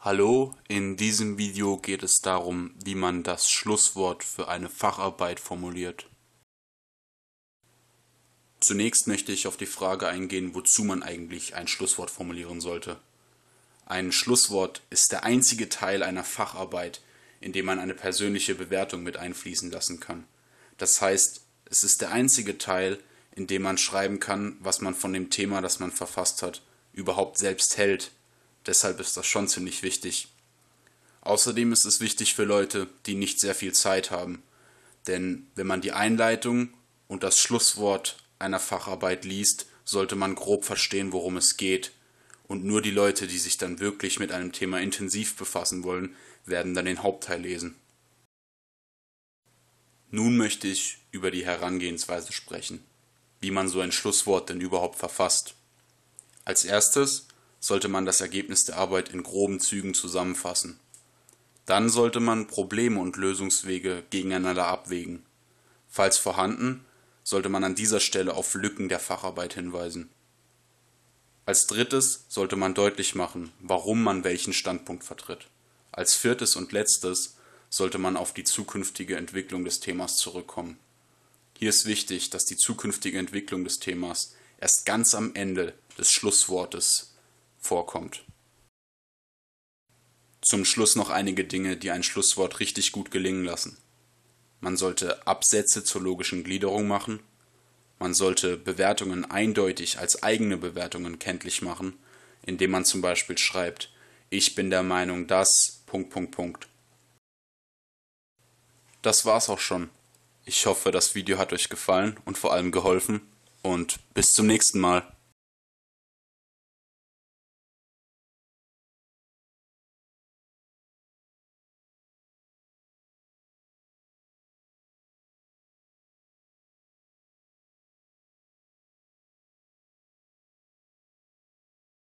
Hallo, in diesem Video geht es darum, wie man das Schlusswort für eine Facharbeit formuliert. Zunächst möchte ich auf die Frage eingehen, wozu man eigentlich ein Schlusswort formulieren sollte. Ein Schlusswort ist der einzige Teil einer Facharbeit, in dem man eine persönliche Bewertung mit einfließen lassen kann. Das heißt, es ist der einzige Teil, in dem man schreiben kann, was man von dem Thema, das man verfasst hat, überhaupt selbst hält Deshalb ist das schon ziemlich wichtig. Außerdem ist es wichtig für Leute, die nicht sehr viel Zeit haben. Denn wenn man die Einleitung und das Schlusswort einer Facharbeit liest, sollte man grob verstehen, worum es geht. Und nur die Leute, die sich dann wirklich mit einem Thema intensiv befassen wollen, werden dann den Hauptteil lesen. Nun möchte ich über die Herangehensweise sprechen, wie man so ein Schlusswort denn überhaupt verfasst. Als erstes sollte man das Ergebnis der Arbeit in groben Zügen zusammenfassen. Dann sollte man Probleme und Lösungswege gegeneinander abwägen. Falls vorhanden, sollte man an dieser Stelle auf Lücken der Facharbeit hinweisen. Als drittes sollte man deutlich machen, warum man welchen Standpunkt vertritt. Als viertes und letztes sollte man auf die zukünftige Entwicklung des Themas zurückkommen. Hier ist wichtig, dass die zukünftige Entwicklung des Themas erst ganz am Ende des Schlusswortes vorkommt. Zum Schluss noch einige Dinge, die ein Schlusswort richtig gut gelingen lassen. Man sollte Absätze zur logischen Gliederung machen, man sollte Bewertungen eindeutig als eigene Bewertungen kenntlich machen, indem man zum Beispiel schreibt, ich bin der Meinung, dass. Das war's auch schon. Ich hoffe, das Video hat euch gefallen und vor allem geholfen und bis zum nächsten Mal.